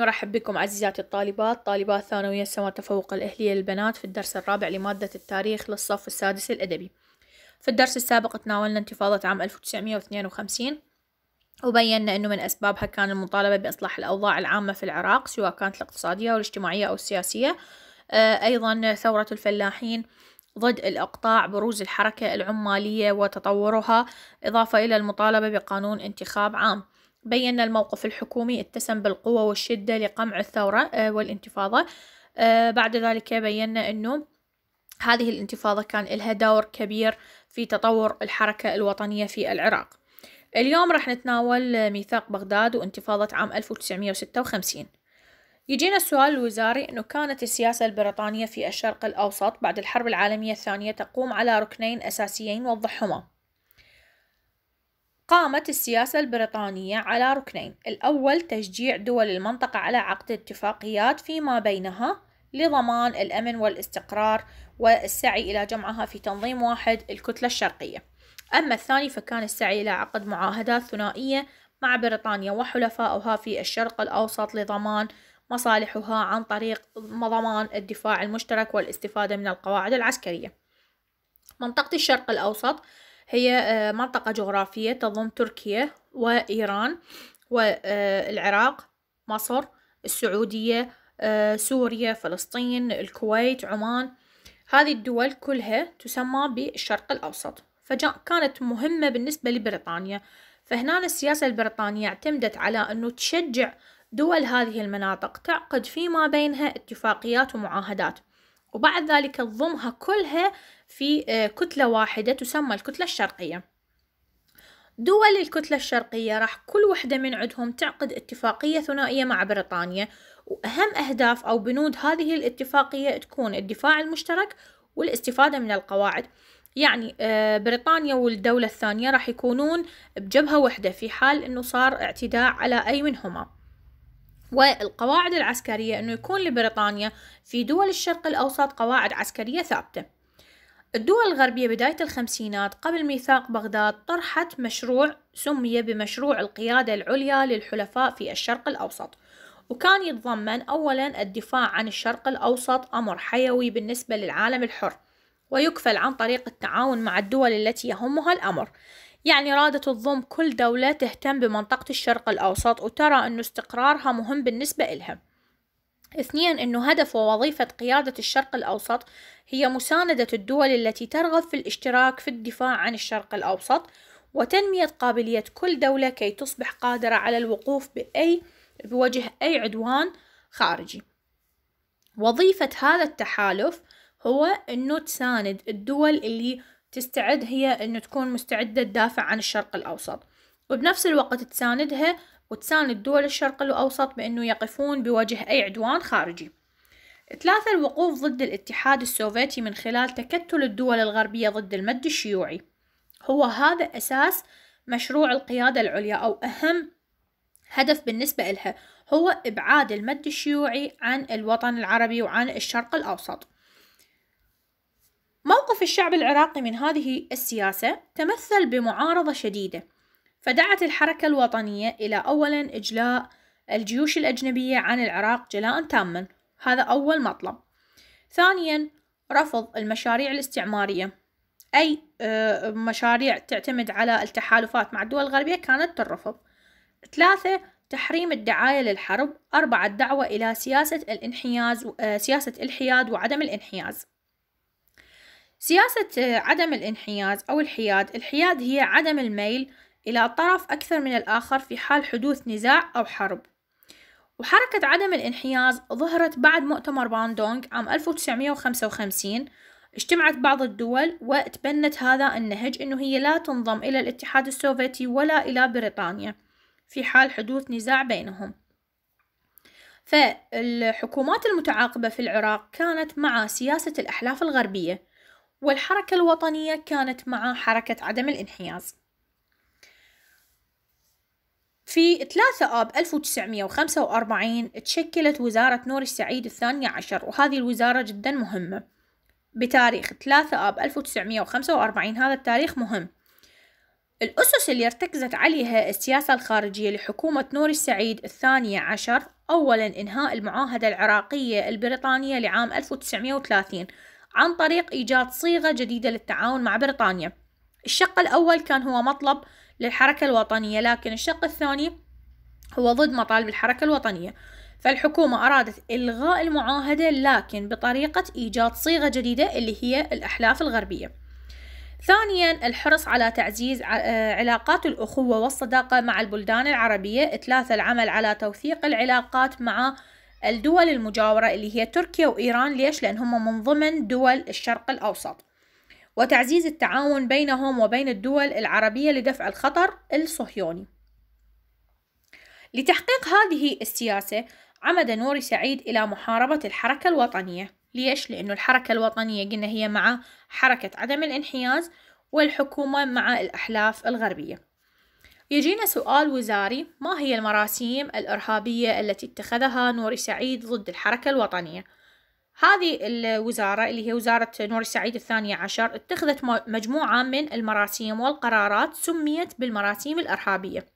نرحب بكم عزيزاتي الطالبات طالبات ثانوية سما تفوق الأهلية للبنات في الدرس الرابع لمادة التاريخ للصف السادس الأدبي في الدرس السابق تناولنا انتفاضة عام 1952 وبينا أنه من أسبابها كان المطالبة بإصلاح الأوضاع العامة في العراق سواء كانت الاقتصادية أو الاجتماعية أو السياسية آه، أيضا ثورة الفلاحين ضد الإقطاع بروز الحركة العمالية وتطورها إضافة إلى المطالبة بقانون انتخاب عام بين الموقف الحكومي اتسم بالقوة والشدة لقمع الثورة آه، والانتفاضة آه، بعد ذلك بينا أنه هذه الانتفاضة كان لها دور كبير في تطور الحركة الوطنية في العراق اليوم راح نتناول ميثاق بغداد وانتفاضة عام 1956 يجينا السؤال الوزاري أنه كانت السياسة البريطانية في الشرق الأوسط بعد الحرب العالمية الثانية تقوم على ركنين أساسيين وضحهما قامت السياسة البريطانية على ركنين الأول تشجيع دول المنطقة على عقد اتفاقيات فيما بينها لضمان الأمن والاستقرار والسعي إلى جمعها في تنظيم واحد الكتلة الشرقية أما الثاني فكان السعي إلى عقد معاهدات ثنائية مع بريطانيا وحلفائها في الشرق الأوسط لضمان مصالحها عن طريق ضمان الدفاع المشترك والاستفادة من القواعد العسكرية منطقة الشرق الأوسط هي آه، منطقة جغرافية تضم تركيا وإيران والعراق مصر السعودية آه، سوريا فلسطين الكويت عمان هذه الدول كلها تسمى بالشرق الأوسط فكانت مهمة بالنسبة لبريطانيا فهنا السياسة البريطانية اعتمدت على أنه تشجع دول هذه المناطق تعقد فيما بينها اتفاقيات ومعاهدات وبعد ذلك تضمها كلها في آه، كتلة واحدة تسمى الكتلة الشرقية دول الكتلة الشرقية راح كل وحدة من عندهم تعقد اتفاقية ثنائية مع بريطانيا وأهم أهداف أو بنود هذه الاتفاقية تكون الدفاع المشترك والاستفادة من القواعد يعني آه، بريطانيا والدولة الثانية راح يكونون بجبهة وحدة في حال أنه صار اعتداء على أي منهما والقواعد العسكرية أنه يكون لبريطانيا في دول الشرق الأوسط قواعد عسكرية ثابتة الدول الغربية بداية الخمسينات قبل ميثاق بغداد طرحت مشروع سمي بمشروع القيادة العليا للحلفاء في الشرق الأوسط وكان يتضمن أولا الدفاع عن الشرق الأوسط أمر حيوي بالنسبة للعالم الحر ويكفل عن طريق التعاون مع الدول التي يهمها الأمر يعني رادت تضم كل دولة تهتم بمنطقة الشرق الأوسط وترى أن استقرارها مهم بالنسبة إلها اثنيا أنه هدف ووظيفة قيادة الشرق الأوسط هي مساندة الدول التي ترغب في الاشتراك في الدفاع عن الشرق الأوسط وتنمية قابلية كل دولة كي تصبح قادرة على الوقوف بأي بوجه أي عدوان خارجي وظيفة هذا التحالف هو أنه تساند الدول اللي تستعد هي أنه تكون مستعدة تدافع عن الشرق الأوسط وبنفس الوقت تساندها وتساند دول الشرق الأوسط بأنه يقفون بوجه أي عدوان خارجي ثلاثة الوقوف ضد الاتحاد السوفيتي من خلال تكتل الدول الغربية ضد المد الشيوعي هو هذا أساس مشروع القيادة العليا أو أهم هدف بالنسبة لها هو إبعاد المد الشيوعي عن الوطن العربي وعن الشرق الأوسط موقف الشعب العراقي من هذه السياسة تمثل بمعارضة شديدة فدعت الحركة الوطنية إلى أولا إجلاء الجيوش الأجنبية عن العراق جلاء تاما هذا أول مطلب ثانيا رفض المشاريع الاستعمارية أي آه، مشاريع تعتمد على التحالفات مع الدول الغربية كانت ترفض ثلاثة تحريم الدعاية للحرب أربعة الدعوة إلى سياسة الانحياز آه، سياسة الحياد وعدم الانحياز سياسة آه، عدم الانحياز أو الحياد الحياد هي عدم الميل إلى طرف أكثر من الآخر في حال حدوث نزاع أو حرب وحركة عدم الانحياز ظهرت بعد مؤتمر باندونغ عام 1955 اجتمعت بعض الدول وتبنت هذا النهج أنه هي لا تنضم إلى الاتحاد السوفيتي ولا إلى بريطانيا في حال حدوث نزاع بينهم فالحكومات المتعاقبة في العراق كانت مع سياسة الأحلاف الغربية والحركة الوطنية كانت مع حركة عدم الانحياز في 3 آب 1945 تشكلت وزارة نور السعيد الثانية عشر وهذه الوزارة جدا مهمة بتاريخ 3 آب 1945 هذا التاريخ مهم الأسس اللي ارتكزت عليها السياسة الخارجية لحكومة نور السعيد الثانية عشر أولا إنهاء المعاهدة العراقية البريطانية لعام 1930 عن طريق إيجاد صيغة جديدة للتعاون مع بريطانيا الشق الأول كان هو مطلب للحركة الوطنية لكن الشق الثاني هو ضد مطالب الحركة الوطنية فالحكومة أرادت إلغاء المعاهدة لكن بطريقة إيجاد صيغة جديدة اللي هي الأحلاف الغربية ثانيا الحرص على تعزيز آه، علاقات الأخوة والصداقة مع البلدان العربية ثلاثة العمل على توثيق العلاقات مع الدول المجاورة اللي هي تركيا وإيران ليش؟ لأن هم من ضمن دول الشرق الأوسط وتعزيز التعاون بينهم وبين الدول العربية لدفع الخطر الصهيوني لتحقيق هذه السياسة عمد نوري سعيد إلى محاربة الحركة الوطنية ليش؟ لأنه الحركة الوطنية قلنا هي مع حركة عدم الانحياز والحكومة مع الأحلاف الغربية يجينا سؤال وزاري ما هي المراسيم الإرهابية التي اتخذها نوري سعيد ضد الحركة الوطنية؟ هذه الوزارة اللي هي وزارة نوري سعيد الثانية عشر اتخذت مجموعة من المراسيم والقرارات سميت بالمراسيم الإرهابية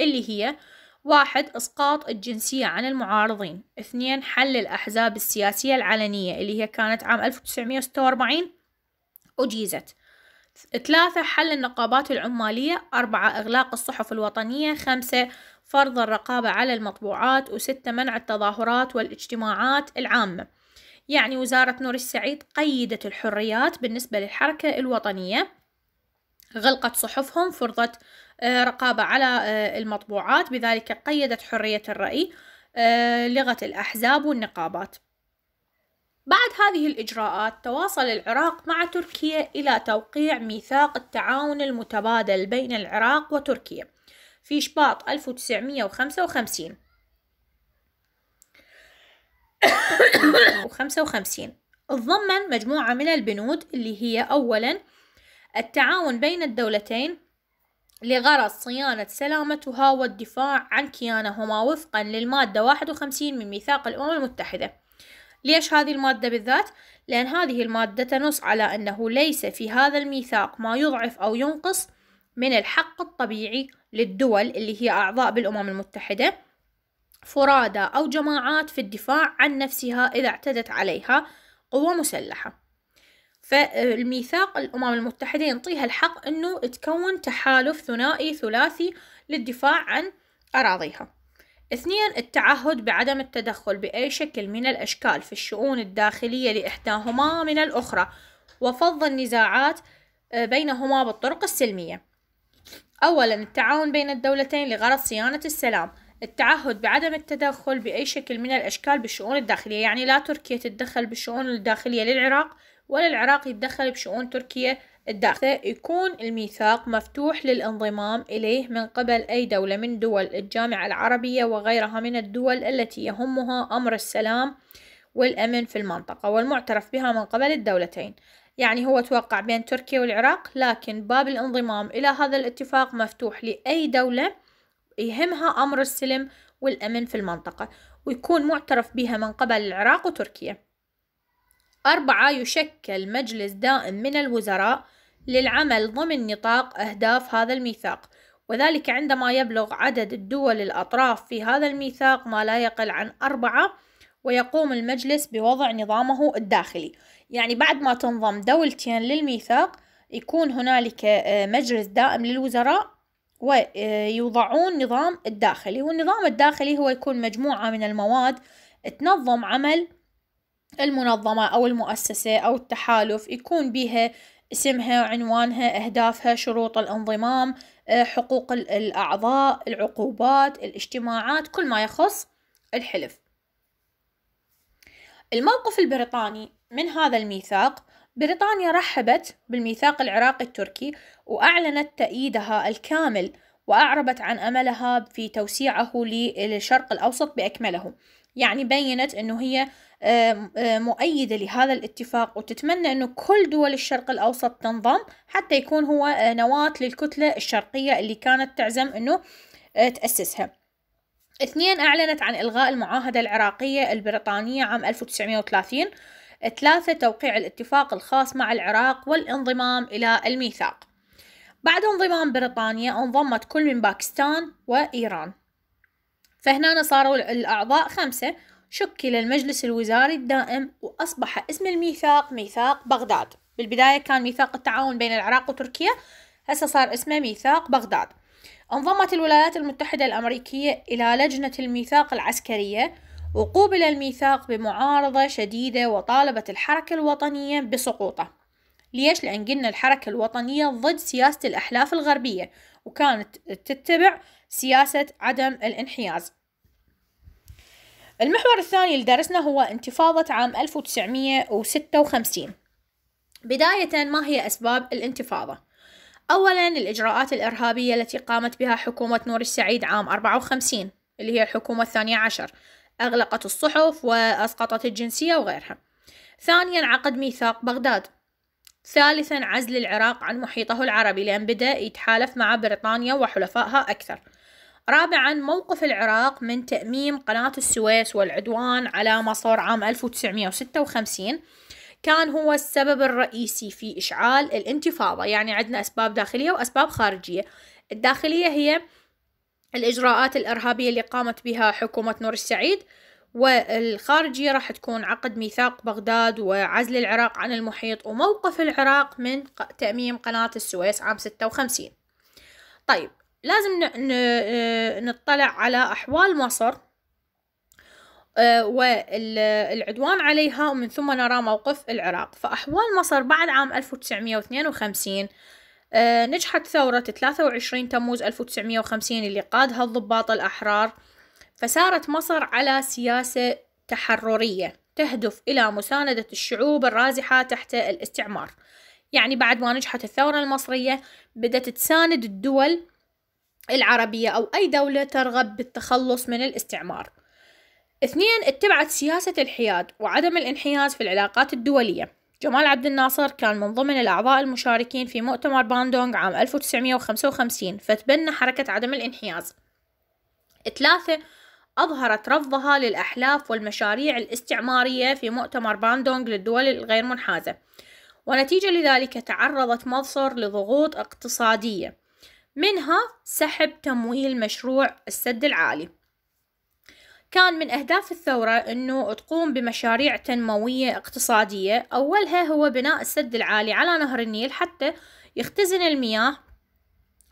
اللي هي واحد إسقاط الجنسية عن المعارضين اثنين حل الأحزاب السياسية العلنية اللي هي كانت عام 1946 أجيزت ثلاثة حل النقابات العمالية أربعة إغلاق الصحف الوطنية خمسة فرض الرقابة على المطبوعات وستة منع التظاهرات والاجتماعات العامة يعني وزارة نور السعيد قيدت الحريات بالنسبة للحركة الوطنية غلقت صحفهم فرضت آه، رقابة على آه، المطبوعات بذلك قيدت حرية الرأي آه، لغة الأحزاب والنقابات بعد هذه الإجراءات تواصل العراق مع تركيا إلى توقيع ميثاق التعاون المتبادل بين العراق وتركيا في شباط 1955 55 تضمن مجموعة من البنود اللي هي أولا التعاون بين الدولتين لغرض صيانة سلامتها والدفاع عن كيانهما وفقا للمادة 51 من ميثاق الأمم المتحدة ليش هذه المادة بالذات؟ لأن هذه المادة تنص على أنه ليس في هذا الميثاق ما يضعف أو ينقص من الحق الطبيعي للدول اللي هي أعضاء بالأمم المتحدة فرادى أو جماعات في الدفاع عن نفسها إذا اعتدت عليها قوة مسلحة فالميثاق الأمم المتحدة ينطيها الحق أنه تكون تحالف ثنائي ثلاثي للدفاع عن أراضيها اثنين التعهد بعدم التدخل بأي شكل من الأشكال في الشؤون الداخلية لإحداهما من الأخرى وفض النزاعات آه، بينهما بالطرق السلمية أولا التعاون بين الدولتين لغرض صيانة السلام التعهد بعدم التدخل بأي شكل من الأشكال بالشؤون الداخلية يعني لا تركيا تتدخل بالشؤون الداخلية للعراق ولا العراق يتدخل بشؤون تركيا الداخل يكون الميثاق مفتوح للانضمام إليه من قبل أي دولة من دول الجامعة العربية وغيرها من الدول التي يهمها أمر السلام والأمن في المنطقة والمعترف بها من قبل الدولتين يعني هو توقع بين تركيا والعراق لكن باب الانضمام إلى هذا الاتفاق مفتوح لأي دولة يهمها أمر السلم والأمن في المنطقة ويكون معترف بها من قبل العراق وتركيا أربعة يشكل مجلس دائم من الوزراء للعمل ضمن نطاق أهداف هذا الميثاق وذلك عندما يبلغ عدد الدول الأطراف في هذا الميثاق ما لا يقل عن أربعة ويقوم المجلس بوضع نظامه الداخلي يعني بعد ما تنظم دولتين للميثاق يكون هنالك آه، مجلس دائم للوزراء ويوضعون آه، نظام الداخلي والنظام الداخلي هو يكون مجموعة من المواد تنظم عمل المنظمة أو المؤسسة أو التحالف يكون بها اسمها عنوانها أهدافها شروط الانضمام آه، حقوق الأعضاء العقوبات الاجتماعات كل ما يخص الحلف الموقف البريطاني من هذا الميثاق بريطانيا رحبت بالميثاق العراقي التركي وأعلنت تأييدها الكامل وأعربت عن أملها في توسيعه للشرق الأوسط بأكمله يعني بينت أنه هي مؤيدة لهذا الاتفاق وتتمنى أنه كل دول الشرق الأوسط تنضم حتى يكون هو آه، نواة للكتلة الشرقية اللي كانت تعزم أنه آه، تأسسها اثنين أعلنت عن إلغاء المعاهدة العراقية البريطانية عام 1930 ثلاثة توقيع الاتفاق الخاص مع العراق والانضمام إلى الميثاق بعد انضمام بريطانيا انضمت كل من باكستان وإيران فهنا صاروا الأعضاء خمسة شكل المجلس الوزاري الدائم وأصبح اسم الميثاق ميثاق بغداد بالبداية كان ميثاق التعاون بين العراق وتركيا هسه صار اسمه ميثاق بغداد انضمت الولايات المتحدة الأمريكية إلى لجنة الميثاق العسكرية وقوبل الميثاق بمعارضة شديدة وطالبت الحركة الوطنية بسقوطه ليش؟ لأن قلنا الحركة الوطنية ضد سياسة الأحلاف الغربية وكانت تتبع سياسة عدم الانحياز المحور الثاني اللي درسنا هو انتفاضة عام 1956 بداية ما هي أسباب الانتفاضة؟ أولا الإجراءات الإرهابية التي قامت بها حكومة نور السعيد عام 54 اللي هي الحكومة الثانية عشر أغلقت الصحف وأسقطت الجنسية وغيرها ثانيا عقد ميثاق بغداد ثالثا عزل العراق عن محيطه العربي لأن بدأ يتحالف مع بريطانيا وحلفائها أكثر رابعا موقف العراق من تأميم قناة السويس والعدوان على مصر عام 1956 كان هو السبب الرئيسي في إشعال الانتفاضة يعني عندنا أسباب داخلية وأسباب خارجية الداخلية هي الإجراءات الإرهابية اللي قامت بها حكومة نور السعيد والخارجية راح تكون عقد ميثاق بغداد وعزل العراق عن المحيط وموقف العراق من تأميم قناة السويس عام 56 طيب لازم آه، نطلع على أحوال مصر آه، والعدوان عليها ومن ثم نرى موقف العراق فأحوال مصر بعد عام 1952 آه، نجحت ثورة 23 تموز 1950 اللي قادها الضباط الأحرار فسارت مصر على سياسة تحررية تهدف إلى مساندة الشعوب الرازحة تحت الاستعمار يعني بعد ما نجحت الثورة المصرية بدأت تساند الدول العربية أو أي دولة ترغب بالتخلص من الاستعمار اثنين اتبعت سياسة الحياد وعدم الانحياز في العلاقات الدولية جمال عبد الناصر كان من ضمن الأعضاء المشاركين في مؤتمر باندونغ عام 1955 فتبنى حركة عدم الانحياز ثلاثة أظهرت رفضها للأحلاف والمشاريع الاستعمارية في مؤتمر باندونغ للدول الغير منحازة ونتيجة لذلك تعرضت مصر لضغوط اقتصادية منها سحب تمويل مشروع السد العالي كان من أهداف الثورة أنه تقوم بمشاريع تنموية اقتصادية أولها هو بناء السد العالي على نهر النيل حتى يختزن المياه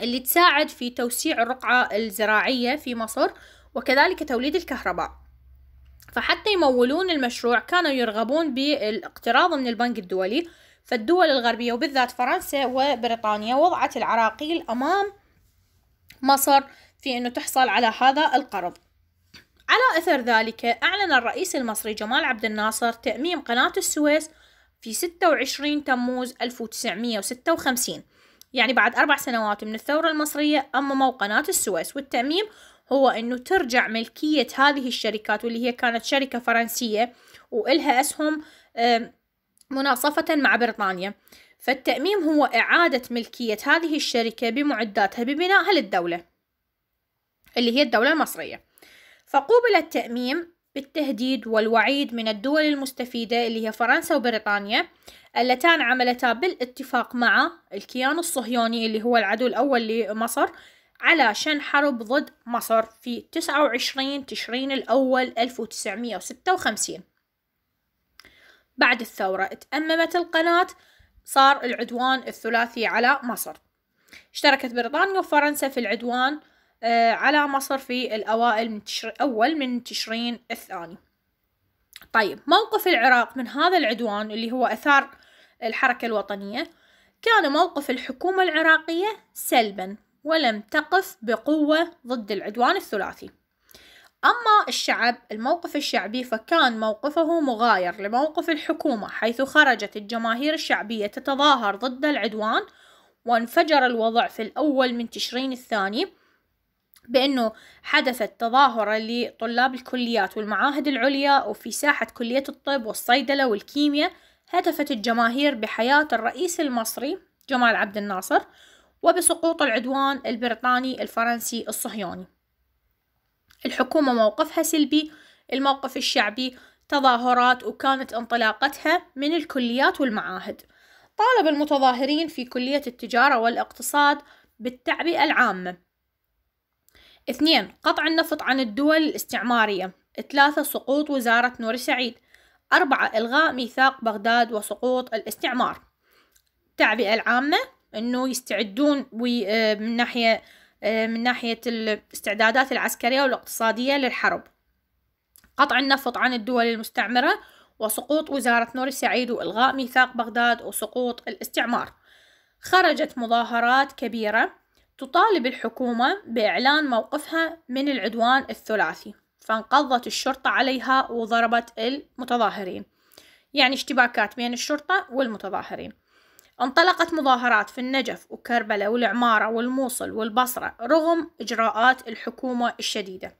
اللي تساعد في توسيع الرقعة الزراعية في مصر وكذلك توليد الكهرباء فحتى يمولون المشروع كانوا يرغبون بالاقتراض من البنك الدولي فالدول الغربية وبالذات فرنسا وبريطانيا وضعت العراقيل أمام مصر في أنه تحصل على هذا القرض على أثر ذلك أعلن الرئيس المصري جمال عبد الناصر تأميم قناة السويس في 26 تموز 1956 يعني بعد أربع سنوات من الثورة المصرية أمموا قناة السويس والتأميم هو أنه ترجع ملكية هذه الشركات واللي هي كانت شركة فرنسية وإلها أسهم مناصفة مع بريطانيا فالتأميم هو إعادة ملكية هذه الشركة بمعداتها ببنائها للدولة اللي هي الدولة المصرية فقوبل التأميم بالتهديد والوعيد من الدول المستفيدة اللي هي فرنسا وبريطانيا اللتان عملتا بالاتفاق مع الكيان الصهيوني اللي هو العدو الأول لمصر على شن حرب ضد مصر في 29 تشرين الأول 1956 بعد الثورة اتأممت القناة صار العدوان الثلاثي على مصر اشتركت بريطانيا وفرنسا في العدوان آه، على مصر في الأوائل من تشر... أول من تشرين الثاني طيب موقف العراق من هذا العدوان اللي هو أثار الحركة الوطنية كان موقف الحكومة العراقية سلبا ولم تقف بقوة ضد العدوان الثلاثي أما الشعب الموقف الشعبي فكان موقفه مغاير لموقف الحكومة حيث خرجت الجماهير الشعبية تتظاهر ضد العدوان وانفجر الوضع في الأول من تشرين الثاني بأنه حدثت تظاهرة لطلاب الكليات والمعاهد العليا وفي ساحة كلية الطب والصيدلة والكيمياء هتفت الجماهير بحياة الرئيس المصري جمال عبد الناصر وبسقوط العدوان البريطاني الفرنسي الصهيوني الحكومة موقفها سلبي الموقف الشعبي تظاهرات وكانت انطلاقتها من الكليات والمعاهد طالب المتظاهرين في كلية التجارة والاقتصاد بالتعبئة العامة اثنين قطع النفط عن الدول الاستعمارية ثلاثة سقوط وزارة نور سعيد أربعة إلغاء ميثاق بغداد وسقوط الاستعمار التعبئة العامة أنه يستعدون آه، من ناحية آه، من ناحية الاستعدادات العسكرية والاقتصادية للحرب قطع النفط عن الدول المستعمرة وسقوط وزارة نور السعيد وإلغاء ميثاق بغداد وسقوط الاستعمار خرجت مظاهرات كبيرة تطالب الحكومة بإعلان موقفها من العدوان الثلاثي فانقضت الشرطة عليها وضربت المتظاهرين يعني اشتباكات بين الشرطة والمتظاهرين انطلقت مظاهرات في النجف وكربلاء والعمارة والموصل والبصرة رغم إجراءات الحكومة الشديدة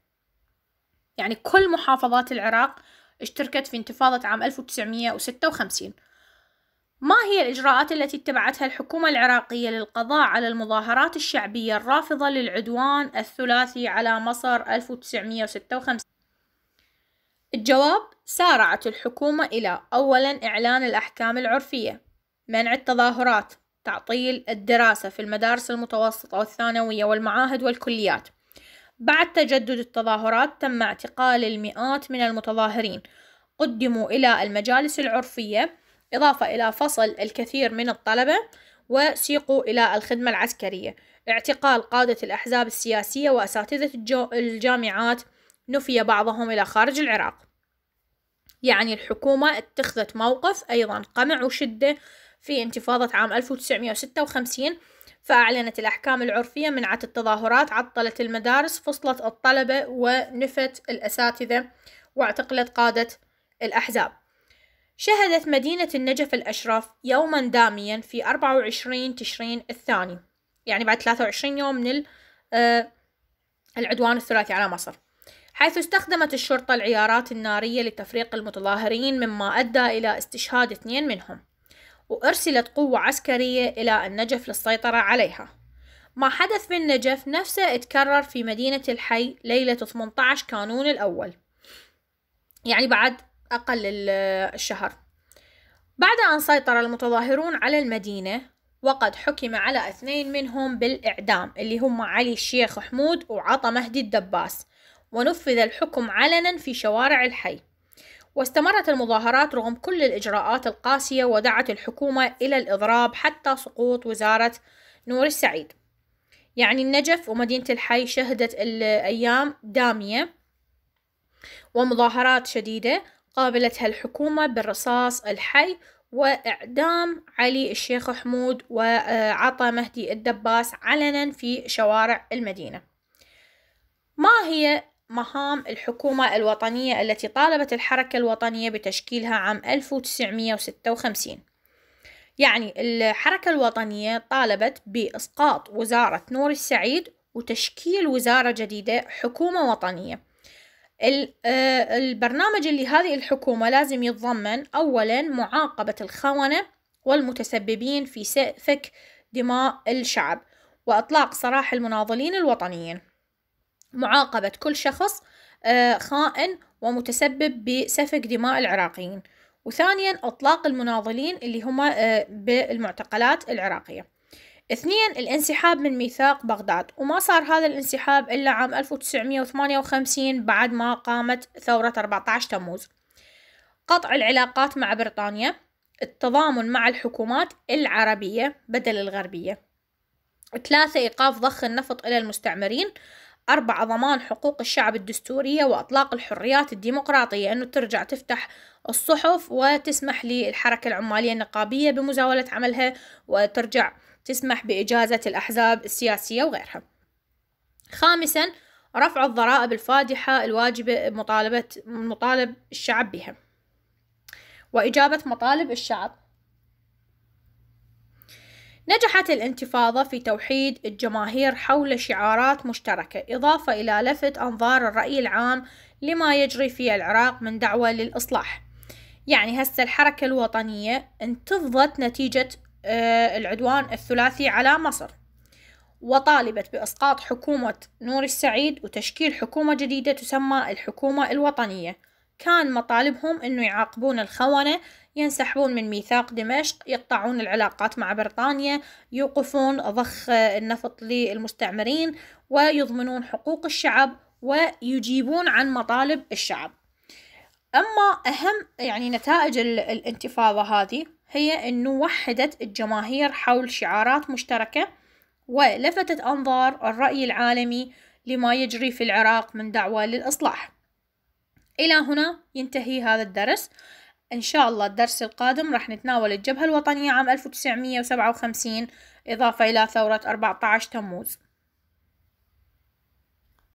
يعني كل محافظات العراق اشتركت في انتفاضة عام 1956 ما هي الإجراءات التي اتبعتها الحكومة العراقية للقضاء على المظاهرات الشعبية الرافضة للعدوان الثلاثي على مصر 1956؟ الجواب سارعت الحكومة إلى أولا إعلان الأحكام العرفية منع التظاهرات تعطيل الدراسة في المدارس المتوسطة والثانوية والمعاهد والكليات بعد تجدد التظاهرات تم اعتقال المئات من المتظاهرين قدموا إلى المجالس العرفية إضافة إلى فصل الكثير من الطلبة وسيقوا إلى الخدمة العسكرية اعتقال قادة الأحزاب السياسية وأساتذة الجامعات نفي بعضهم إلى خارج العراق يعني الحكومة اتخذت موقف أيضا قمع وشدة في انتفاضة عام 1956 فأعلنت الأحكام العرفية منعت التظاهرات عطلت المدارس فصلت الطلبة ونفت الأساتذة واعتقلت قادة الأحزاب شهدت مدينة النجف الأشرف يوما داميا في 24 تشرين الثاني يعني بعد 23 يوم من آه، العدوان الثلاثي على مصر حيث استخدمت الشرطة العيارات النارية لتفريق المتظاهرين مما أدى إلى استشهاد اثنين منهم وأرسلت قوة عسكرية إلى النجف للسيطرة عليها ما حدث بالنجف نفسه اتكرر في مدينة الحي ليلة 18 كانون الأول يعني بعد أقل الشهر بعد أن سيطر المتظاهرون على المدينة وقد حكم على اثنين منهم بالإعدام اللي هم علي الشيخ حمود وعطا مهدي الدباس ونفذ الحكم علنا في شوارع الحي واستمرت المظاهرات رغم كل الإجراءات القاسية ودعت الحكومة إلى الإضراب حتى سقوط وزارة نور السعيد يعني النجف ومدينة الحي شهدت الأيام دامية ومظاهرات شديدة قابلتها الحكومة بالرصاص الحي وإعدام علي الشيخ حمود وعطى مهدي الدباس علنا في شوارع المدينة ما هي مهام الحكومة الوطنية التي طالبت الحركة الوطنية بتشكيلها عام 1956 يعني الحركة الوطنية طالبت بإسقاط وزارة نور السعيد وتشكيل وزارة جديدة حكومة وطنية آه، البرنامج اللي هذه الحكومة لازم يتضمن أولا معاقبة الخونة والمتسببين في سفك دماء الشعب وإطلاق سراح المناضلين الوطنيين معاقبة كل شخص آه، خائن ومتسبب بسفك دماء العراقيين وثانيا اطلاق المناضلين اللي هم آه، بالمعتقلات العراقية اثنين الانسحاب من ميثاق بغداد وما صار هذا الانسحاب إلا عام 1958 بعد ما قامت ثورة 14 تموز قطع العلاقات مع بريطانيا التضامن مع الحكومات العربية بدل الغربية ثلاثة إيقاف ضخ النفط إلى المستعمرين أربعة ضمان حقوق الشعب الدستورية وإطلاق الحريات الديمقراطية أنه ترجع تفتح الصحف وتسمح للحركة العمالية النقابية بمزاولة عملها وترجع تسمح بإجازة الأحزاب السياسية وغيرها خامسا رفع الضرائب الفادحة الواجبة مطالبة مطالب الشعب بها وإجابة مطالب الشعب نجحت الانتفاضة في توحيد الجماهير حول شعارات مشتركة إضافة إلى لفت أنظار الرأي العام لما يجري في العراق من دعوة للإصلاح يعني هسه الحركة الوطنية انتفضت نتيجة آه، العدوان الثلاثي على مصر وطالبت بإسقاط حكومة نور السعيد وتشكيل حكومة جديدة تسمى الحكومة الوطنية كان مطالبهم أنه يعاقبون الخونة ينسحبون من ميثاق دمشق يقطعون العلاقات مع بريطانيا يوقفون ضخ النفط للمستعمرين ويضمنون حقوق الشعب ويجيبون عن مطالب الشعب أما أهم يعني نتائج الانتفاضة هذه هي أنه وحدت الجماهير حول شعارات مشتركة ولفتت أنظار الرأي العالمي لما يجري في العراق من دعوة للإصلاح إلى هنا ينتهي هذا الدرس إن شاء الله الدرس القادم راح نتناول الجبهة الوطنية عام 1957 إضافة إلى ثورة 14 تموز